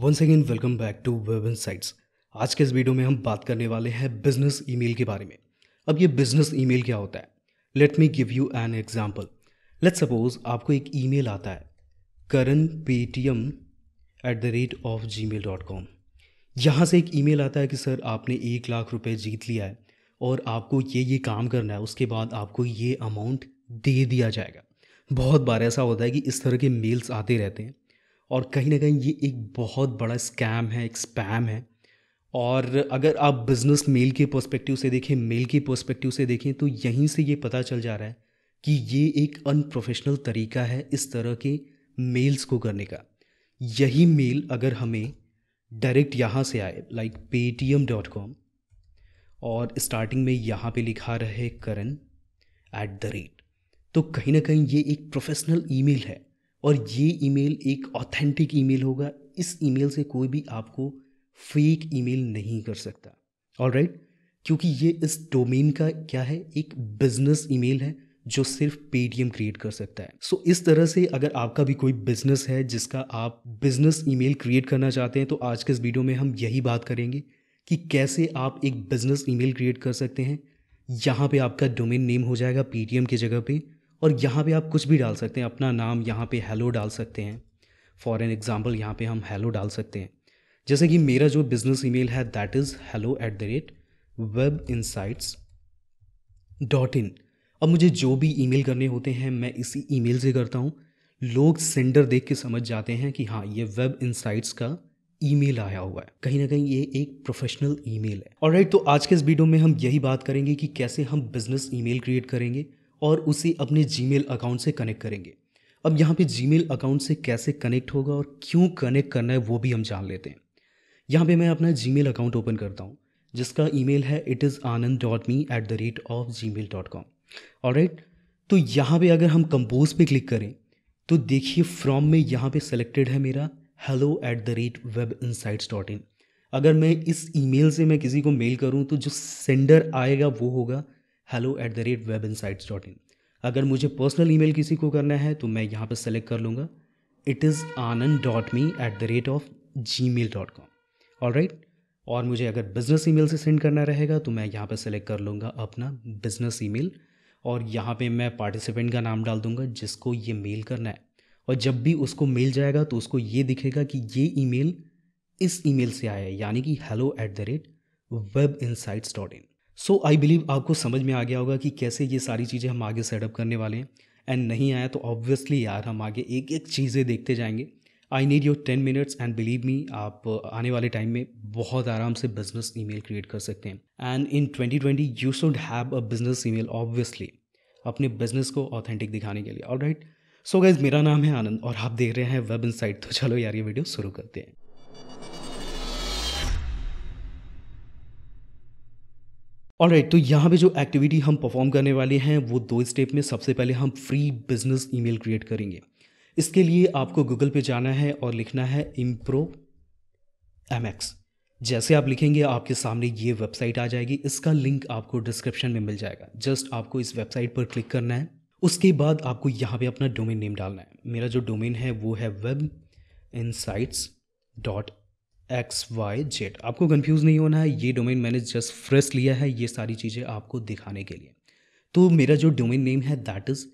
Once again welcome back to web sites आज के इस वीडियो में हम बात करने वाले हैं बिजनेस ईमेल के बारे में अब ये बिजनेस ईमेल क्या होता है let me give you an example let suppose आपको एक ईमेल आता है Karan pay T M at the rate of ji mail dot com यहाँ से एक ईमेल आता है कि सर आपने एक लाख रुपए जीत लिया है और आपको ये ये काम करना है उसके बाद आपको ये अमाउंट दे दिया जाएगा बहुत बार ऐसा होता है कि इस तरह के मेल्स आते रहते हैं और कहीं ना कहीं ये एक बहुत बड़ा स्कैम है एक स्पैम है और अगर आप बिज़नेस मेल के पर्सपेक्टिव से देखें मेल के पर्सपेक्टिव से देखें तो यहीं से ये पता चल जा रहा है कि ये एक अनप्रोफेशनल तरीका है इस तरह के मेल्स को करने का यही मेल अगर हमें डायरेक्ट यहाँ से आए लाइक पे डॉट कॉम और स्टार्टिंग में यहाँ पे लिखा रहे करण ऐट द रेट तो कहीं ना कहीं ये एक प्रोफेशनल ईमेल है और ये ईमेल एक ऑथेंटिक ईमेल होगा इस ईमेल से कोई भी आपको फेक ईमेल नहीं कर सकता ऑल राइट right? क्योंकि ये इस डोमेन का क्या है एक बिजनेस ईमेल है जो सिर्फ पेटीएम क्रिएट कर सकता है सो so, इस तरह से अगर आपका भी कोई बिजनेस है जिसका आप बिजनेस ईमेल क्रिएट करना चाहते हैं तो आज के इस वीडियो में हम यही बात करेंगे कि कैसे आप एक बिजनेस ईमेल क्रिएट कर सकते हैं यहाँ पे आपका डोमेन नेम हो जाएगा पेटीएम की जगह पे और यहाँ पे आप कुछ भी डाल सकते हैं अपना नाम यहाँ पे हेलो डाल सकते हैं फॉर एन एग्ज़ाम्पल यहाँ पे हम हेलो डाल सकते हैं जैसे कि मेरा जो बिज़नेस ईमेल है that is hello at the rate web insights dot in अब मुझे जो भी ईमेल करने होते हैं मैं इसी ईमेल से करता हूँ लोग सेंडर देख के समझ जाते हैं कि हाँ ये वेब इनसाइट्स का ईमेल आया हुआ है कहीं ना कहीं ये एक प्रोफेशनल ईमेल है और राइट तो आज के इस वीडियो में हम यही बात करेंगे कि कैसे हम बिजनेस ईमेल क्रिएट करेंगे और उसे अपने जीमेल अकाउंट से कनेक्ट करेंगे अब यहाँ पे जीमेल अकाउंट से कैसे कनेक्ट होगा और क्यों कनेक्ट करना है वो भी हम जान लेते हैं यहाँ पे मैं अपना जीमेल अकाउंट ओपन करता हूँ जिसका ईमेल है it is Anand dot me at the rate of ji mail dot com और राइट तो यहाँ पे अगर हम कंपोज पे क्लिक करें तो देखिए फ्रॉम में यहाँ पे सेलेक्टेड है मेरा hello at the rate web insights dot in अगर मैं इस ईमेल से मैं किसी को मेल करूँ तो जो सेंडर आएगा वो होगा hello at the rate web insights dot in अगर मुझे पर्सनल ईमेल किसी को करना है तो मैं यहाँ पर सेलेक्ट कर लूँगा it is Anand dot me at the rate of ji mail dot com all right और मुझे अगर बिज़नेस ईमेल से सेंड करना रहेगा तो मैं यहाँ पर सेलेक्ट कर लूँगा अपना बिज़नेस ईमेल और यहाँ पे मैं पार्टिसिपेंट का नाम डाल दूँगा जिसको ये मेल करना है और जब भी उसको मेल जाएगा तो उसको ये दिखेगा कि ये ईमेल इस ईमेल से आया है यानी कि hello at the rate web insights dot in so I believe आपको समझ में आ गया होगा कि कैसे ये सारी चीज़ें हम आगे सेटअप करने वाले हैं एंड नहीं आया तो ऑब्वियसली यार हम आगे एक एक चीज़ें देखते जाएंगे I need your ten minutes and believe me आप आने वाले टाइम में बहुत आराम से बिजनेस मेल क्रिएट कर सकते हैं and in twenty twenty you should have a business email obviously अपने बिजनेस को ऑथेंटिक दिखाने के लिए और राइट सो गाइज मेरा नाम है आनंद और आप देख रहे हैं वेब इनसाइट तो चलो यार ये वीडियो शुरू करते हैं और राइट तो यहाँ पे जो एक्टिविटी हम परफॉर्म करने वाले हैं वो दो स्टेप में सबसे पहले हम फ्री बिजनेस ईमेल क्रिएट करेंगे इसके लिए आपको गूगल पे जाना है और लिखना है इम्प्रो एम एक्स जैसे आप लिखेंगे आपके सामने ये वेबसाइट आ जाएगी इसका लिंक आपको डिस्क्रिप्शन में मिल जाएगा जस्ट आपको इस वेबसाइट पर क्लिक करना है उसके बाद आपको यहाँ पे अपना डोमेन नेम डालना है मेरा जो डोमेन है वो है web insights dot X Y Z आपको कंफ्यूज नहीं होना है ये डोमेन मैंने जस्ट फ्रेश लिया है ये सारी चीज़ें आपको दिखाने के लिए तो मेरा जो डोमेन नेम है that is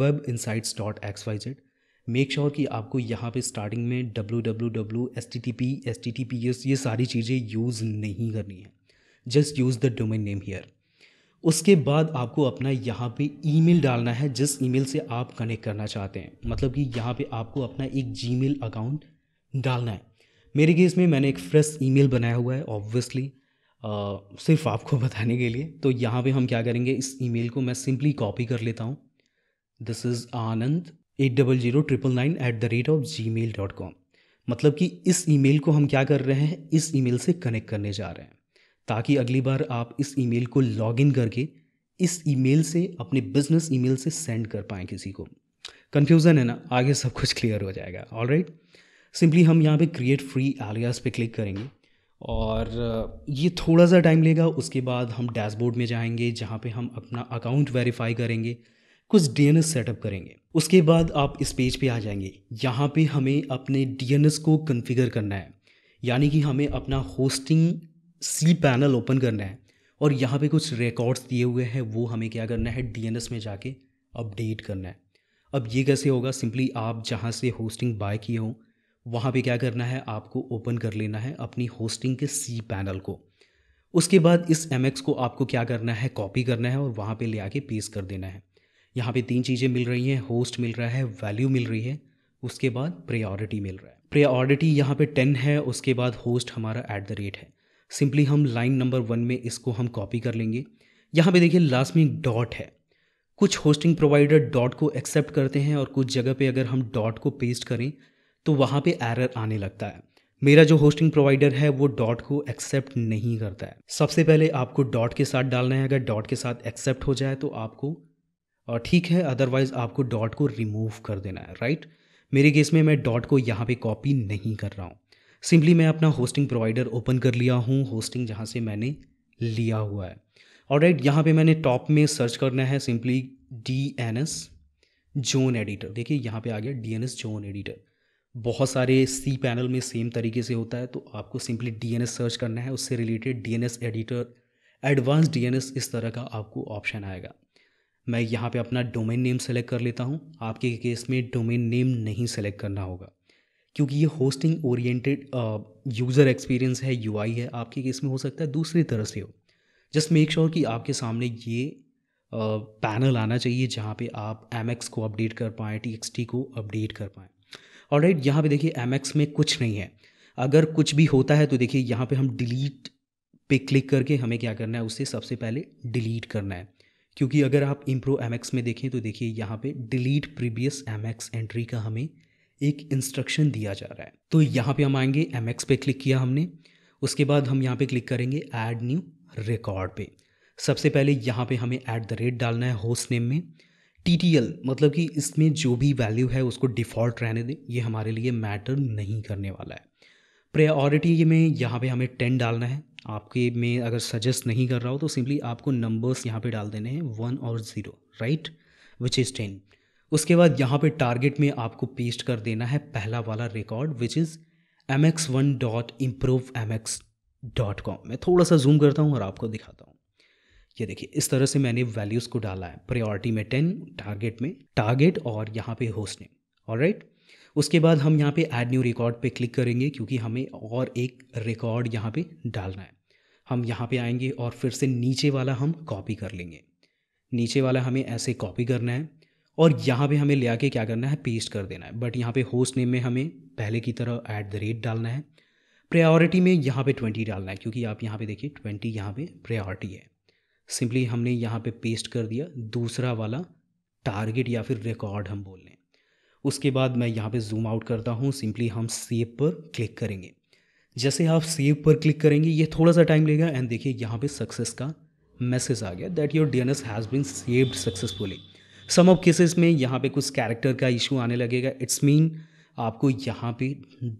web insights dot X Y Z make sure कि आपको यहाँ पे स्टार्टिंग में W W W S T T P S T T P S ये सारी चीज़ें यूज़ नहीं करनी है just use the domain name here उसके बाद आपको अपना यहाँ पे ईमेल डालना है जिस ईमेल से आप कनेक्ट करना चाहते हैं मतलब कि यहाँ पे आपको अपना एक जीमेल अकाउंट डालना है मेरे केस में मैंने एक फ्रेश ईमेल बनाया हुआ है ऑब्वियसली सिर्फ आपको बताने के लिए तो यहाँ पे हम क्या करेंगे इस ईमेल को मैं सिंपली कॉपी कर लेता हूँ this is Anand at double zero triple nine at the rate of ji mail dot com मतलब कि इस ईमेल को हम क्या कर रहे हैं इस ईमेल से कनेक्ट करने जा रहे हैं ताकि अगली बार आप इस ईमेल को लॉग इन करके इस ईमेल से अपने बिजनेस ईमेल से सेंड कर पाएँ किसी को कन्फ्यूज़न है ना आगे सब कुछ क्लियर हो जाएगा ऑल राइट right? सिंपली हम यहाँ पे क्रिएट फ्री एलियास पे क्लिक करेंगे और uh, ये थोड़ा सा टाइम लेगा उसके बाद हम डैशबोर्ड में जाएंगे जहाँ पे हम अपना अकाउंट वेरीफाई करेंगे कुछ डी सेटअप करेंगे उसके बाद आप इस पेज पे आ जाएंगे यहाँ पे हमें अपने डी को कन्फिगर करना है यानी कि हमें अपना होस्टिंग सी पैनल ओपन करना है और यहाँ पे कुछ रिकॉर्ड्स दिए हुए हैं वो हमें क्या करना है डी में जाके अपडेट करना है अब ये कैसे होगा सिंपली आप जहाँ से होस्टिंग बाय किए हों वहाँ पे क्या करना है आपको ओपन कर लेना है अपनी होस्टिंग के सी पैनल को उसके बाद इस एम को आपको क्या करना है कॉपी करना है और वहाँ पे ले आके पेस्ट कर देना है यहाँ पे तीन चीज़ें मिल रही हैं होस्ट मिल रहा है वैल्यू मिल रही है उसके बाद प्रायोरिटी मिल रहा है प्रायोरिटी यहाँ पे टेन है उसके बाद होस्ट हमारा एट द रेट है सिंपली हम लाइन नंबर वन में इसको हम कॉपी कर लेंगे यहाँ पे देखिए लास्ट में एक डॉट है कुछ होस्टिंग प्रोवाइडर डॉट को एक्सेप्ट करते हैं और कुछ जगह पे अगर हम डॉट को पेस्ट करें तो वहाँ पे एरर आने लगता है मेरा जो होस्टिंग प्रोवाइडर है वो डॉट को एक्सेप्ट नहीं करता है सबसे पहले आपको डॉट के साथ डालना है अगर डॉट के साथ एक्सेप्ट हो जाए तो आपको और ठीक है अदरवाइज़ आपको डॉट को रिमूव कर देना है राइट मेरे केस में मैं डॉट को यहाँ पे कॉपी नहीं कर रहा हूँ सिंपली मैं अपना होस्टिंग प्रोवाइडर ओपन कर लिया हूँ होस्टिंग जहाँ से मैंने लिया हुआ है और राइट यहाँ पर मैंने टॉप में सर्च करना है simply D N S zone editor देखिए यहाँ पर आ गया D N S zone editor बहुत सारे सी पैनल में सेम तरीके से होता है तो आपको सिंपली डी सर्च करना है उससे related D editor advance D इस तरह का आपको ऑप्शन आएगा मैं यहाँ पे अपना डोमेन नेम सेलेक्ट कर लेता हूँ आपके केस में डोमेन नेम नहीं सेलेक्ट करना होगा क्योंकि ये होस्टिंग ओरिएंटेड यूज़र एक्सपीरियंस है यू है आपके केस में हो सकता है दूसरी तरह से हो जस्ट मेक श्योर कि आपके सामने ये पैनल आना चाहिए जहाँ पे आप एम को अपडेट कर पाएँ टी को अपडेट कर पाएँ और राइट यहाँ पर देखिए एम में कुछ नहीं है अगर कुछ भी होता है तो देखिए यहाँ पे हम डिलीट पे क्लिक करके हमें क्या करना है उसे सबसे पहले डिलीट करना है क्योंकि अगर आप इम्प्रो एम में देखें तो देखिए यहाँ पे डिलीट प्रीवियस एम एंट्री का हमें एक इंस्ट्रक्शन दिया जा रहा है तो यहाँ पे हम आएंगे एम पे क्लिक किया हमने उसके बाद हम यहाँ पे क्लिक करेंगे ऐड न्यू रिकॉर्ड पे सबसे पहले यहाँ पे हमें ऐट द रेट डालना है होस्ट नेम में टी मतलब कि इसमें जो भी वैल्यू है उसको डिफ़ॉल्ट रहने दें ये हमारे लिए मैटर नहीं करने वाला है प्रायोरिटी में यहाँ पे हमें टेन डालना है आपके में अगर सजेस्ट नहीं कर रहा हो तो सिंपली आपको नंबर्स यहाँ पे डाल देने हैं वन और zero right which is ten उसके बाद यहाँ पे टारगेट में आपको पेस्ट कर देना है पहला वाला record which is M X one dot improve M X dot com मैं थोड़ा सा जूम करता हूँ और आपको दिखाता हूँ ये देखिए इस तरह से मैंने वैल्यूज़ को डाला है प्रायोरिटी में टेन टारगेट में टारगेट और यहाँ पे होस्ट नेम और राइट उसके बाद हम यहाँ पे ऐड न्यू रिकॉर्ड पे क्लिक करेंगे क्योंकि हमें और एक रिकॉर्ड यहाँ पे डालना है हम यहाँ पे आएंगे और फिर से नीचे वाला हम कॉपी कर लेंगे नीचे वाला हमें ऐसे कॉपी करना है और यहाँ पे हमें ले आके क्या करना है पेस्ट कर देना है बट यहाँ पे होस्ट नेम में हमें पहले की तरह ऐट द रेट डालना है प्रायोरिटी में यहाँ पे ट्वेंटी डालना है क्योंकि आप यहाँ पे देखिए ट्वेंटी यहाँ पे प्रायोरिटी है सिंपली हमने यहाँ पे पेस्ट कर दिया दूसरा वाला टारगेट या फिर रिकॉर्ड हम बोल लें उसके बाद मैं यहाँ पे जूम आउट करता हूँ सिंपली हम सेव पर क्लिक करेंगे जैसे आप सेव पर क्लिक करेंगे ये थोड़ा सा टाइम लेगा एंड देखिए यहाँ पे सक्सेस का मैसेज आ गया that your D has been saved successfully some of cases में यहाँ पे कुछ कैरेक्टर का इशू आने लगेगा इट्स मीन आपको यहाँ पे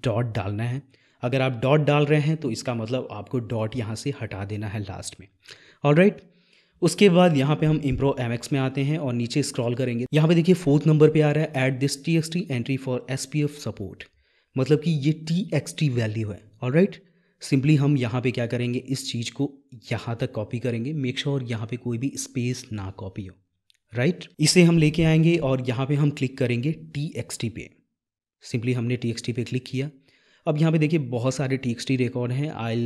डॉट डालना है अगर आप डॉट डाल रहे हैं तो इसका मतलब आपको डॉट यहाँ से हटा देना है लास्ट में ऑल राइट right? उसके बाद यहाँ पे हम इम्प्रो एम में आते हैं और नीचे स्क्रॉल करेंगे यहाँ पे देखिए फोर्थ नंबर पे आ रहा है at this T X T entry for S P F support मतलब कि ये टी एक्स टी वैल्यू है और राइट सिंपली हम यहाँ पे क्या करेंगे इस चीज़ को यहाँ तक कॉपी करेंगे मेक श्योर sure यहाँ पे कोई भी स्पेस ना कॉपी हो राइट right? इसे हम लेके आएंगे और यहाँ पे हम क्लिक करेंगे टी एक्स टी पे सिंपली हमने टी एक्स टी पे क्लिक किया अब यहाँ पे देखिए बहुत सारे टी एक्स टी रिकॉर्ड हैं I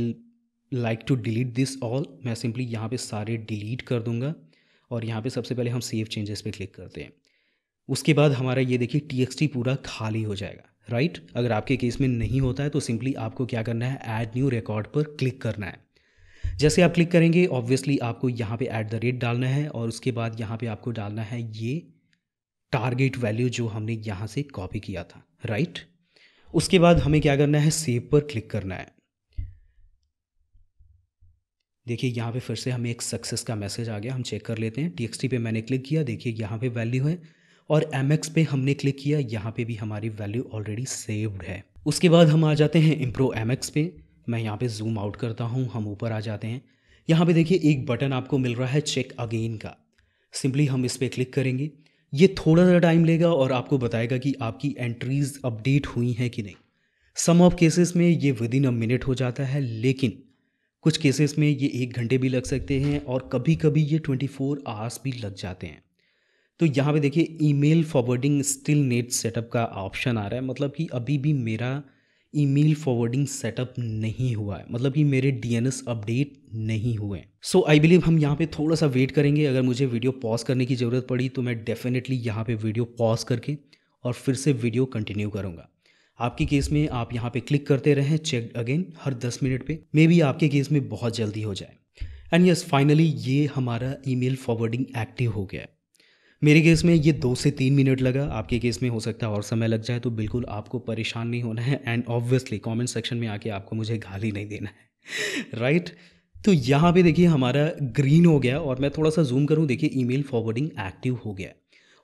like to delete this all मैं सिंपली यहाँ पे सारे डिलीट कर दूँगा और यहाँ पे सबसे पहले हम सेव चेंजेस पे क्लिक करते हैं उसके बाद हमारा ये देखिए टी पूरा खाली हो जाएगा राइट right? अगर आपके केस में नहीं होता है तो सिंपली आपको क्या करना है ऐड न्यू रिकॉर्ड पर क्लिक करना है जैसे आप क्लिक करेंगे ऑब्वियसली आपको यहाँ पे ऐट द रेट डालना है और उसके बाद यहाँ पे आपको डालना है ये टारगेट वैल्यू जो हमने यहाँ से कॉपी किया था राइट right? उसके बाद हमें क्या करना है सेव पर क्लिक करना है देखिए यहाँ पे फिर से हमें एक सक्सेस का मैसेज आ गया हम चेक कर लेते हैं टी पे मैंने क्लिक किया देखिए यहाँ पे वैल्यू है और एम पे हमने क्लिक किया यहाँ पे भी हमारी वैल्यू ऑलरेडी सेव्ड है उसके बाद हम आ जाते हैं इम्प्रो एम पे मैं यहाँ पे जूम आउट करता हूँ हम ऊपर आ जाते हैं यहाँ पे देखिए एक बटन आपको मिल रहा है चेक अगेन का सिंपली हम इस पर क्लिक करेंगे ये थोड़ा सा टाइम लेगा और आपको बताएगा कि आपकी एंट्रीज अपडेट हुई हैं कि नहीं सम ऑफ केसेस में ये विद इन अ मिनट हो जाता है लेकिन कुछ केसेस में ये एक घंटे भी लग सकते हैं और कभी कभी ये 24 फोर आवर्स भी लग जाते हैं तो यहाँ पे देखिए email forwarding still not setup का ऑप्शन आ रहा है मतलब कि अभी भी मेरा ईमेल फॉरवर्डिंग सेटअप नहीं हुआ है मतलब कि मेरे डीएनएस अपडेट नहीं हुए सो आई बिलीव हम यहाँ पे थोड़ा सा वेट करेंगे अगर मुझे वीडियो पॉज करने की ज़रूरत पड़ी तो मैं डेफिनेटली यहाँ पे वीडियो पॉज करके और फिर से वीडियो कंटिन्यू करूँगा आपके केस में आप यहाँ पे क्लिक करते रहें चेक अगेन हर दस मिनट पे मे बी आपके केस में बहुत जल्दी हो जाए एंड यस फाइनली ये हमारा ईमेल फॉरवर्डिंग एक्टिव हो गया है मेरे केस में ये दो से तीन मिनट लगा आपके केस में हो सकता है और समय लग जाए तो बिल्कुल आपको परेशान नहीं होना है एंड ऑब्वियसली कमेंट सेक्शन में आके आपको मुझे गाली नहीं देना है राइट right? तो यहाँ पे देखिए हमारा ग्रीन हो गया और मैं थोड़ा सा जूम करूँ देखिए ईमेल फॉरवर्डिंग एक्टिव हो गया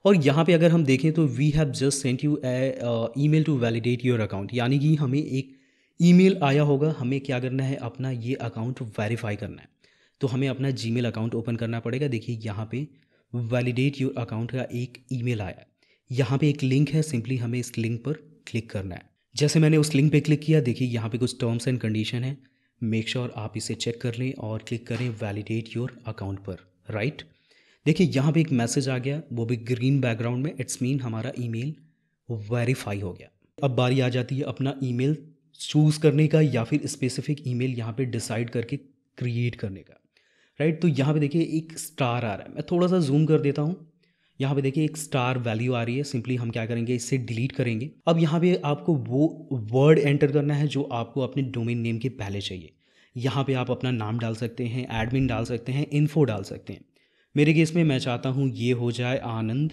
और यहाँ पे अगर हम देखें तो we have just sent you a email to validate your account यानी कि हमें एक ईमेल आया होगा हमें क्या करना है अपना ये अकाउंट वेरीफाई करना है तो हमें अपना जीमेल अकाउंट ओपन करना पड़ेगा देखिए यहाँ पे वैलिडेट योर अकाउंट का एक ईमेल आया है यहाँ पे एक लिंक है सिंपली हमें इस लिंक पर क्लिक करना है जैसे मैंने उस लिंक पे क्लिक किया देखिए यहाँ पे कुछ टर्म्स एंड कंडीशन है मेक श्योर sure आप इसे चेक कर लें और क्लिक करें वैलिडेट योर अकाउंट पर राइट right? देखिए यहाँ पे एक मैसेज आ गया वो भी ग्रीन बैकग्राउंड में इट्स मीन हमारा ईमेल वेरीफाई हो गया अब बारी आ जाती है अपना ईमेल चूज़ करने का या फिर स्पेसिफिक ईमेल यहाँ पर डिसाइड करके क्रिएट करने का राइट तो यहाँ पे देखिए एक स्टार आ रहा है मैं थोड़ा सा जूम कर देता हूँ यहाँ पे देखिए एक स्टार वैल्यू आ रही है सिंपली हम क्या करेंगे इसे डिलीट करेंगे अब यहाँ पे आपको वो वर्ड एंटर करना है जो आपको अपने डोमेन नेम के पहले चाहिए यहाँ पे आप अपना नाम डाल सकते हैं एडमिन डाल सकते हैं इन्फो डाल सकते हैं मेरे केस में मैं चाहता हूँ ये हो जाए Anand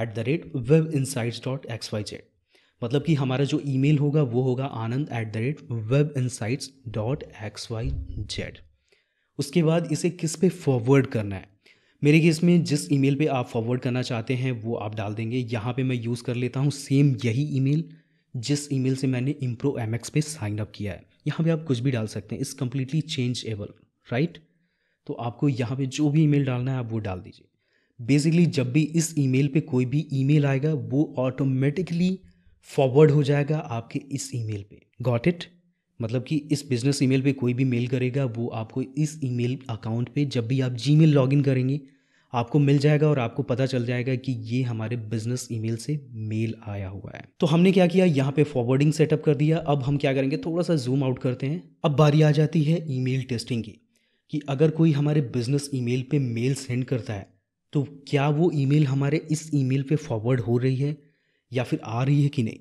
at the rate web insights dot X Y Z मतलब कि हमारा जो ईमेल होगा वो होगा Anand at the rate web insights dot X Y Z उसके बाद इसे किस पे फॉरवर्ड करना है मेरे केस में जिस ईमेल पे आप फॉरवर्ड करना चाहते हैं वो आप डाल देंगे यहाँ पे मैं यूज़ कर लेता हूँ सेम यही ईमेल जिस ईमेल से मैंने इम्प्रो एम एक्स पे साइन अप किया है यहाँ पे आप कुछ भी डाल सकते हैं इस कम्प्लीटली चेंज एबल राइट तो आपको यहाँ पे जो भी ईमेल डालना है आप वो डाल दीजिए बेसिकली जब भी इस ईमेल पे कोई भी ईमेल आएगा वो ऑटोमेटिकली फॉरवर्ड हो जाएगा आपके इस ईमेल पे गॉट इट मतलब कि इस बिज़नेस ईमेल पे कोई भी मेल करेगा वो आपको इस ईमेल अकाउंट पे जब भी आप जी मेल लॉगिन करेंगे आपको मिल जाएगा और आपको पता चल जाएगा कि ये हमारे बिजनेस ईमेल से मेल आया हुआ है तो हमने क्या किया यहाँ पे फॉरवर्डिंग सेटअप कर दिया अब हम क्या करेंगे थोड़ा सा जूम आउट करते हैं अब बारी आ जाती है ईमेल टेस्टिंग की कि अगर कोई हमारे बिजनेस ईमेल पे मेल सेंड करता है तो क्या वो ईमेल हमारे इस ईमेल पे फॉरवर्ड हो रही है या फिर आ रही है कि नहीं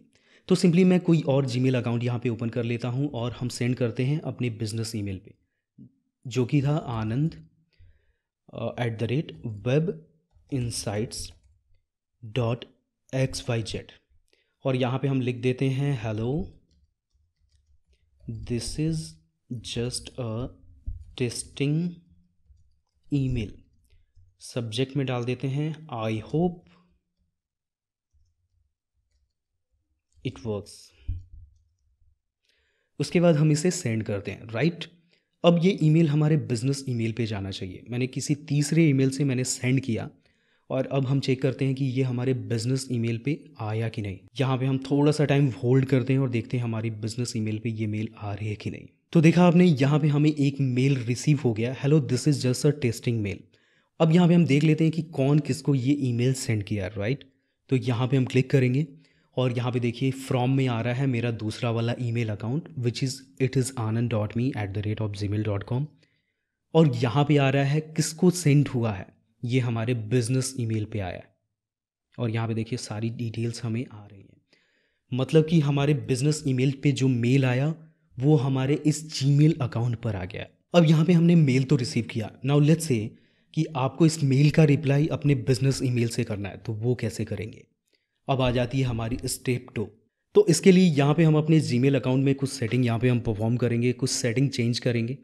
तो सिंपली मैं कोई और जीमेल अकाउंट यहाँ पे ओपन कर लेता हूँ और हम सेंड करते हैं अपने बिजनेस ईमेल पे जो कि था Anand at the rate web insights dot X Y Z और यहाँ पे हम लिख देते हैं hello this is just a testing email subject में डाल देते हैं आई होप इट वर्क्स उसके बाद हम इसे सेंड करते हैं राइट अब ये ईमेल हमारे बिजनेस ईमेल पे जाना चाहिए मैंने किसी तीसरे ईमेल से मैंने सेंड किया और अब हम चेक करते हैं कि ये हमारे बिजनेस ईमेल पे आया कि नहीं यहाँ पे हम थोड़ा सा टाइम होल्ड करते हैं और देखते हैं हमारी बिजनेस ईमेल पे ये मेल आ रही है कि नहीं तो देखा आपने यहाँ पे हमें एक मेल रिसीव हो गया hello this is just a testing mail अब यहाँ पे हम देख लेते हैं कि कौन किसको ये ईमेल सेंड किया राइट तो यहाँ पे हम क्लिक करेंगे और यहाँ पे देखिए फ्रॉम में आ रहा है मेरा दूसरा वाला email account which is it is Anand dot me at the rate of ji mail dot com और यहाँ पे आ रहा है किसको सेंड हुआ है ये हमारे बिजनेस ईमेल पे आया है और यहाँ पे देखिए सारी डिटेल्स हमें आ रही हैं मतलब कि हमारे बिजनेस ईमेल पे जो मेल आया वो हमारे इस जी अकाउंट पर आ गया अब यहाँ पे हमने मेल तो रिसीव किया नाउ लेट्स से कि आपको इस मेल का रिप्लाई अपने बिजनेस ईमेल से करना है तो वो कैसे करेंगे अब आ जाती है हमारी स्टेप टू तो इसके लिए यहाँ पे हम अपने जी अकाउंट में कुछ सेटिंग यहाँ पे हम परफॉर्म करेंगे कुछ सेटिंग चेंज करेंगे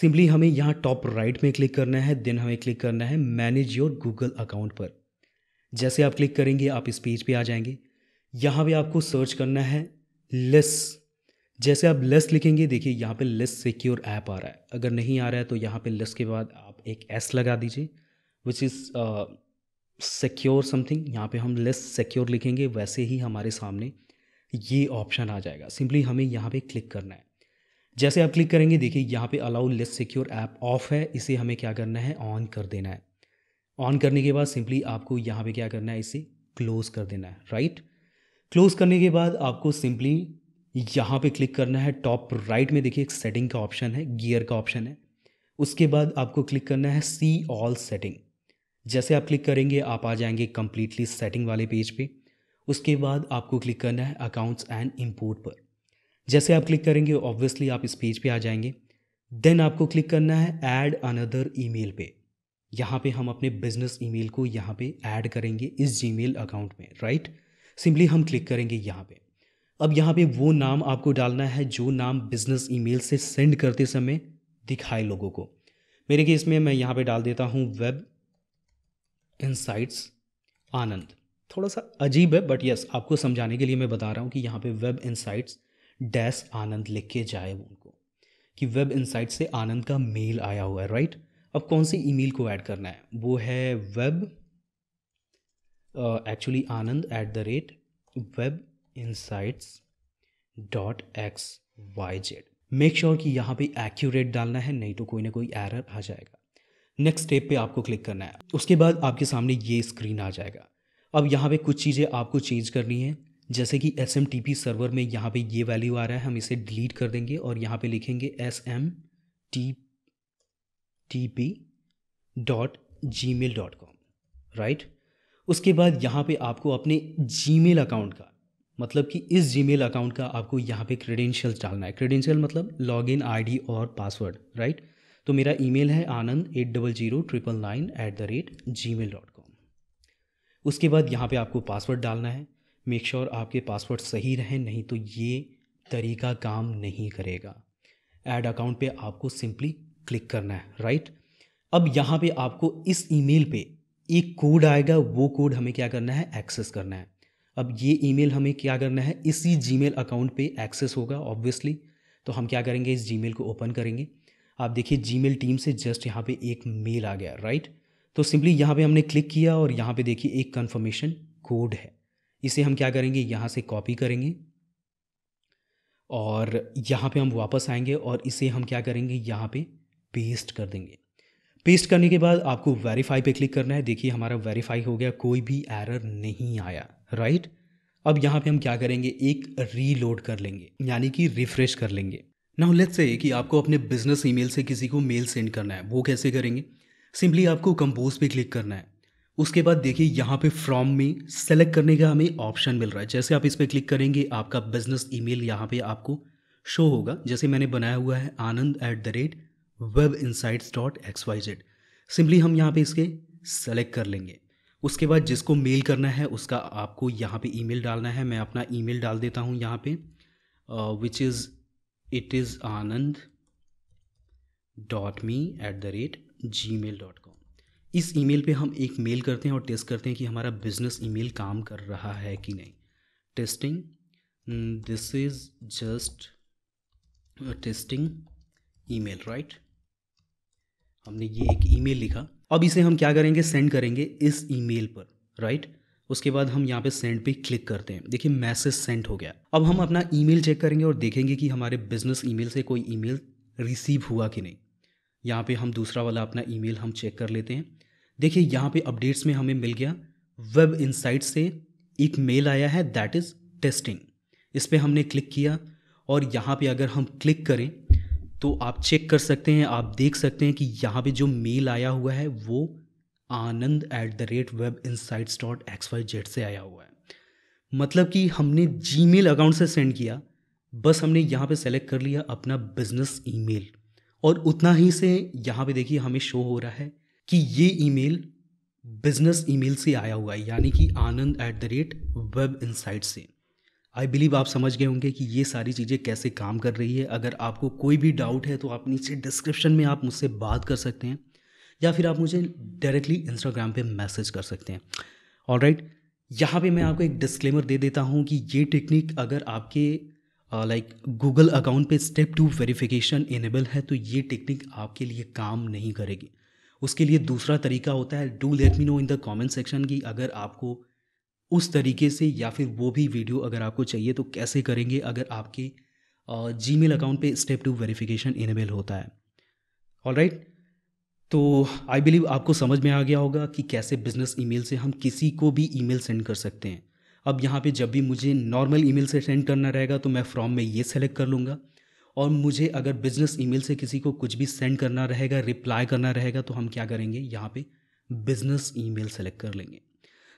सिंपली हमें यहाँ टॉप राइट में क्लिक करना है देन हमें क्लिक करना है मैनेज योर गूगल अकाउंट पर जैसे आप क्लिक करेंगे आप इस पेज पे आ जाएंगे यहाँ पे आपको सर्च करना है लिस्ट जैसे आप लेस लिखेंगे देखिए यहाँ पे लेस सिक्योर ऐप आ रहा है अगर नहीं आ रहा है तो यहाँ पे लेस के बाद आप एक एस लगा दीजिए विच इज़ सिक्योर समथिंग यहाँ पे हम लेस सिक्योर लिखेंगे वैसे ही हमारे सामने ये ऑप्शन आ जाएगा सिंपली हमें यहाँ पे क्लिक करना है जैसे आप क्लिक करेंगे देखिए यहाँ पे allow less secure app off है इसे हमें क्या करना है ऑन कर देना है ऑन करने के बाद सिंपली आपको यहाँ पे क्या करना है इसे क्लोज़ कर देना है राइट क्लोज़ करने के बाद आपको सिंपली यहाँ पे क्लिक करना है टॉप राइट में देखिए एक सेटिंग का ऑप्शन है गियर का ऑप्शन है उसके बाद आपको क्लिक करना है सी ऑल सेटिंग जैसे आप क्लिक करेंगे आप आ जाएंगे कम्प्लीटली सेटिंग वाले पेज पे उसके बाद आपको क्लिक करना है अकाउंट्स एंड इम्पोर्ट पर जैसे आप क्लिक करेंगे ऑब्वियसली आप इस पेज पे आ जाएंगे देन आपको क्लिक करना है ऐड अनदर ईमेल पे यहाँ पे हम अपने बिजनेस ईमेल को यहाँ पे ऐड करेंगे इस जीमेल अकाउंट में राइट सिंपली हम क्लिक करेंगे यहाँ पे अब यहाँ पे वो नाम आपको डालना है जो नाम बिजनेस ईमेल से सेंड करते समय दिखाए लोगों को मेरे केस में मैं यहाँ पे डाल देता हूँ वेब इनसाइट्स आनंद थोड़ा सा अजीब है बट यस आपको समझाने के लिए मैं बता रहा हूँ कि यहाँ पे वेब इनसाइट्स डैश आनंद लिख के जाए उनको कि वेब इनसाइट से आनंद का मेल आया हुआ है राइट अब कौन से ईमेल को ऐड करना है वो है web actually uh, Anand at the rate web insights dot X Y Z make sure कि यहाँ पे एक्यूरेट डालना है नहीं तो कोई ना कोई एरर आ जाएगा नेक्स्ट स्टेप पे आपको क्लिक करना है उसके बाद आपके सामने ये स्क्रीन आ जाएगा अब यहाँ पे कुछ चीज़ें आपको चेंज करनी है जैसे कि S M T P server में यहाँ पे ये वैल्यू आ रहा है हम इसे डिलीट कर देंगे और यहाँ पे लिखेंगे S M T T P dot जी मेल डॉट कॉम राइट उसके बाद यहाँ पे आपको अपने जी मेल अकाउंट का मतलब कि इस जीमेल अकाउंट का आपको यहाँ पे क्रेडेंशियल्स डालना है क्रेडेंशियल मतलब लॉगिन आईडी और पासवर्ड राइट तो मेरा ईमेल है Anand at double zero triple nine at the rate ji mail dot com उसके बाद यहाँ पे आपको पासवर्ड डालना है मेक श्योर sure आपके पासवर्ड सही रहें नहीं तो ये तरीका काम नहीं करेगा एड अकाउंट पे आपको सिंपली क्लिक करना है राइट अब यहाँ पे आपको इस ईमेल पे एक कोड आएगा वो कोड हमें क्या करना है एक्सेस करना है अब ये ईमेल हमें क्या करना है इसी जीमेल अकाउंट पे एक्सेस होगा ऑब्वियसली तो हम क्या करेंगे इस जीमेल को ओपन करेंगे आप देखिए जीमेल टीम से जस्ट यहाँ पे एक मेल आ गया राइट तो सिंपली यहाँ पे हमने क्लिक किया और यहाँ पे देखिए एक कन्फर्मेशन कोड है इसे हम क्या करेंगे यहाँ से कॉपी करेंगे और यहाँ पे हम वापस आएंगे और इसे हम क्या करेंगे यहाँ पे पेस्ट कर देंगे पेस्ट करने के बाद आपको वेरीफाई पे क्लिक करना है देखिए हमारा वेरीफाई हो गया कोई भी एरर नहीं आया राइट अब यहाँ पे हम क्या करेंगे एक रीलोड कर लेंगे यानी कि रिफ्रेश कर लेंगे नाउ लेट्स से कि आपको अपने बिजनेस ईमेल से किसी को मेल सेंड करना है वो कैसे करेंगे सिंपली आपको कंपोज पे क्लिक करना है उसके बाद देखिए यहाँ पे फ्रॉम में सेलेक्ट करने का हमें ऑप्शन मिल रहा है जैसे आप इस पर क्लिक करेंगे आपका बिजनेस ई मेल यहाँ पर आपको शो होगा जैसे मैंने बनाया हुआ है Anand at the rate web insights dot X Y Z simply हम यहाँ पे इसके सेलेक्ट कर लेंगे उसके बाद जिसको मेल करना है उसका आपको यहाँ पे ईमेल डालना है मैं अपना ईमेल डाल देता हूँ यहाँ पे which is it is Anand dot me at the rate ji mail dot com इस ईमेल पे हम एक मेल करते हैं और टेस्ट करते हैं कि हमारा बिजनेस ईमेल काम कर रहा है कि नहीं testing this is just testing email right हमने ये एक ईमेल लिखा अब इसे हम क्या करेंगे सेंड करेंगे इस ईमेल पर राइट उसके बाद हम यहाँ पे सेंड पे क्लिक करते हैं देखिए मैसेज सेंड हो गया अब हम अपना ईमेल चेक करेंगे और देखेंगे कि हमारे बिजनेस ईमेल से कोई ईमेल रिसीव हुआ कि नहीं यहाँ पे हम दूसरा वाला अपना ईमेल हम चेक कर लेते हैं देखिए यहाँ पे अपडेट्स में हमें मिल गया वेब इनसाइट से एक मेल आया है दैट इज़ टेस्टिंग इस पर हमने क्लिक किया और यहाँ पे अगर हम क्लिक करें तो आप चेक कर सकते हैं आप देख सकते हैं कि यहाँ पे जो मेल आया हुआ है वो Anand at the rate web insights dot X Y Z से आया हुआ है मतलब कि हमने जी मेल अकाउंट से सेंड किया बस हमने यहाँ पे सेलेक्ट कर लिया अपना बिजनेस ईमेल और उतना ही से यहाँ पे देखिए हमें शो हो रहा है कि ये ईमेल बिजनेस ईमेल से आया हुआ है यानी कि Anand at the rate web insight से आई बिलीव आप समझ गए होंगे कि ये सारी चीज़ें कैसे काम कर रही है अगर आपको कोई भी डाउट है तो आप नीचे डिस्क्रिप्शन में आप मुझसे बात कर सकते हैं या फिर आप मुझे डायरेक्टली इंस्टाग्राम पे मैसेज कर सकते हैं ऑल राइट यहाँ पर मैं आपको एक डिस्क्लेमर दे देता हूँ कि ये टेक्निक अगर आपके लाइक गूगल अकाउंट पे स्टेप टू वेरिफिकेशन इनेबल है तो ये टेक्निक आपके लिए काम नहीं करेगी उसके लिए दूसरा तरीका होता है do let me know in the comment section कि अगर आपको उस तरीके से या फिर वो भी वीडियो अगर आपको चाहिए तो कैसे करेंगे अगर आपके जी मेल अकाउंट पर स्टेप टू वेरीफिकेशन इनेबल होता है ऑल राइट तो आई बिलीव आपको समझ में आ गया होगा कि कैसे बिजनेस ईमेल से हम किसी को भी ईमेल सेंड कर सकते हैं अब यहाँ पे जब भी मुझे नॉर्मल ईमेल से सेंड करना रहेगा तो मैं फ्रॉम में ये सेलेक्ट कर लूँगा और मुझे अगर बिजनेस ईमेल से किसी को कुछ भी सेंड करना रहेगा रिप्लाई करना रहेगा तो हम क्या करेंगे यहाँ पे बिजनेस ईमेल सेलेक्ट कर लेंगे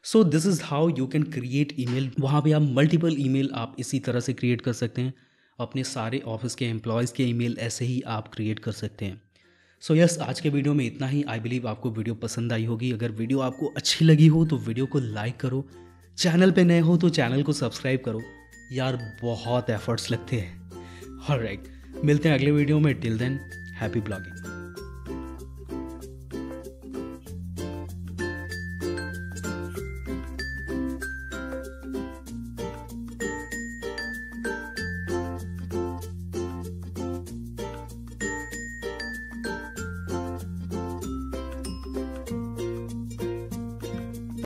so this is how you can create email वहाँ पर आप मल्टीपल ई मेल आप इसी तरह से क्रिएट कर सकते हैं अपने सारे ऑफिस के एम्प्लॉयज़ के ई मेल ऐसे ही आप क्रिएट कर सकते हैं सो so यस yes, आज के वीडियो में इतना ही आई बिलीव आपको वीडियो पसंद आई होगी अगर वीडियो आपको अच्छी लगी हो तो वीडियो को लाइक करो चैनल पे नए हो तो चैनल को सब्सक्राइब करो यार बहुत एफर्ट्स लगते हैं और राइट मिलते हैं अगले वीडियो में टिल देन हैप्पी ब्लॉगिंग